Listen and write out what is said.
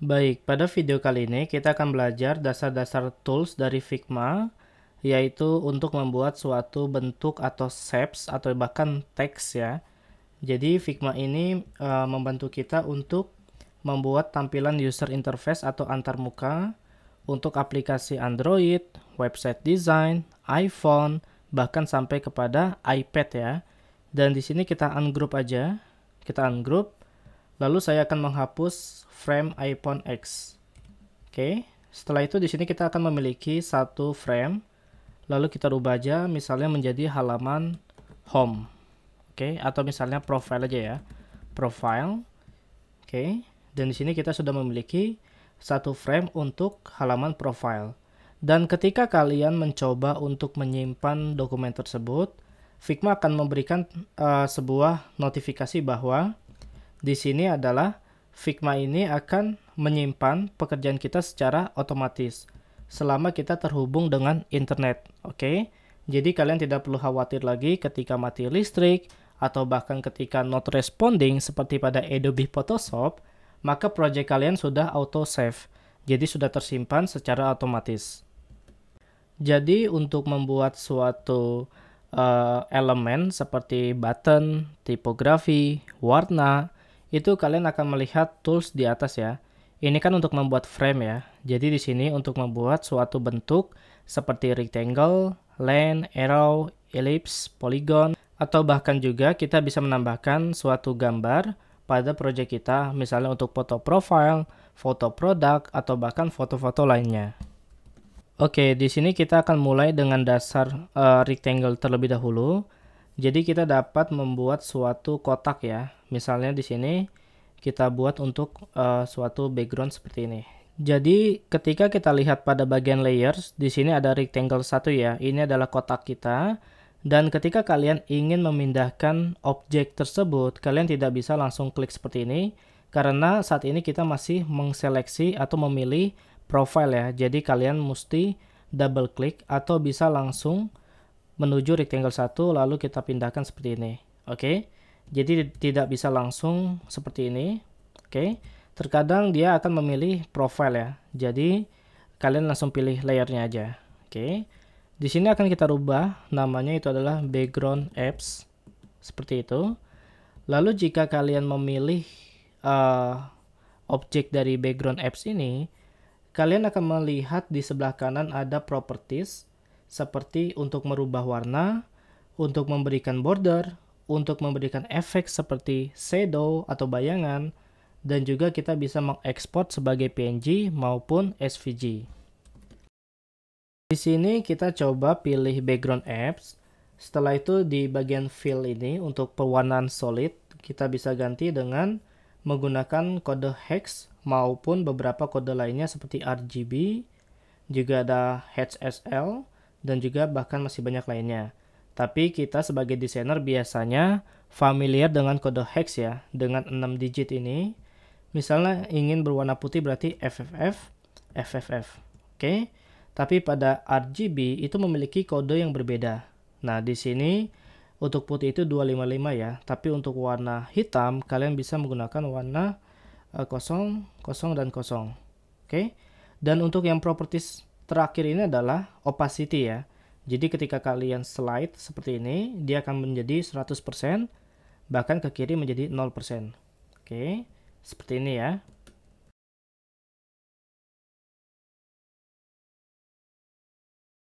Baik, pada video kali ini kita akan belajar dasar-dasar tools dari Figma yaitu untuk membuat suatu bentuk atau shapes atau bahkan teks ya. Jadi Figma ini e, membantu kita untuk membuat tampilan user interface atau antarmuka untuk aplikasi Android, website design, iPhone, bahkan sampai kepada iPad ya. Dan di sini kita ungroup aja. Kita ungroup Lalu saya akan menghapus frame iPhone X. Oke, setelah itu di sini kita akan memiliki satu frame. Lalu kita rubah aja misalnya menjadi halaman home. Oke, atau misalnya profile aja ya. Profile. Oke, dan di sini kita sudah memiliki satu frame untuk halaman profile. Dan ketika kalian mencoba untuk menyimpan dokumen tersebut, Figma akan memberikan uh, sebuah notifikasi bahwa di sini adalah Figma ini akan menyimpan pekerjaan kita secara otomatis selama kita terhubung dengan internet. Oke, okay? jadi kalian tidak perlu khawatir lagi ketika mati listrik atau bahkan ketika not responding seperti pada Adobe Photoshop, maka project kalian sudah auto save, jadi sudah tersimpan secara otomatis. Jadi untuk membuat suatu uh, elemen seperti button, tipografi, warna, itu kalian akan melihat tools di atas ya. Ini kan untuk membuat frame ya. Jadi di sini untuk membuat suatu bentuk seperti rectangle, line, arrow, ellipse, polygon, atau bahkan juga kita bisa menambahkan suatu gambar pada proyek kita, misalnya untuk foto profile, foto produk, atau bahkan foto-foto lainnya. Oke, di sini kita akan mulai dengan dasar uh, rectangle terlebih dahulu. Jadi kita dapat membuat suatu kotak ya. Misalnya di sini kita buat untuk uh, suatu background seperti ini. Jadi ketika kita lihat pada bagian layers, di sini ada rectangle satu ya. Ini adalah kotak kita. Dan ketika kalian ingin memindahkan objek tersebut, kalian tidak bisa langsung klik seperti ini karena saat ini kita masih mengseleksi atau memilih profile ya. Jadi kalian mesti double klik atau bisa langsung menuju rectangle 1 lalu kita pindahkan seperti ini. Oke. Okay? Jadi tidak bisa langsung seperti ini. Oke. Okay? Terkadang dia akan memilih profile ya. Jadi kalian langsung pilih layernya aja. Oke. Okay? Di sini akan kita rubah namanya itu adalah background apps seperti itu. Lalu jika kalian memilih uh, objek dari background apps ini, kalian akan melihat di sebelah kanan ada properties seperti untuk merubah warna, untuk memberikan border, untuk memberikan efek seperti shadow atau bayangan, dan juga kita bisa mengekspor sebagai PNG maupun SVG. Di sini kita coba pilih background apps. Setelah itu di bagian fill ini untuk pewarnaan solid kita bisa ganti dengan menggunakan kode hex maupun beberapa kode lainnya seperti RGB, juga ada HSL, dan juga bahkan masih banyak lainnya. Tapi kita sebagai desainer biasanya familiar dengan kode hex ya, dengan 6 digit ini. Misalnya ingin berwarna putih berarti FFF, FFF. Oke. Okay? Tapi pada RGB itu memiliki kode yang berbeda. Nah, di sini untuk putih itu 255 ya, tapi untuk warna hitam kalian bisa menggunakan warna eh, kosong 0, 0 dan 0. Oke. Okay? Dan untuk yang properties terakhir ini adalah opacity ya. Jadi ketika kalian slide seperti ini, dia akan menjadi 100%, bahkan ke kiri menjadi 0%. Oke, seperti ini ya.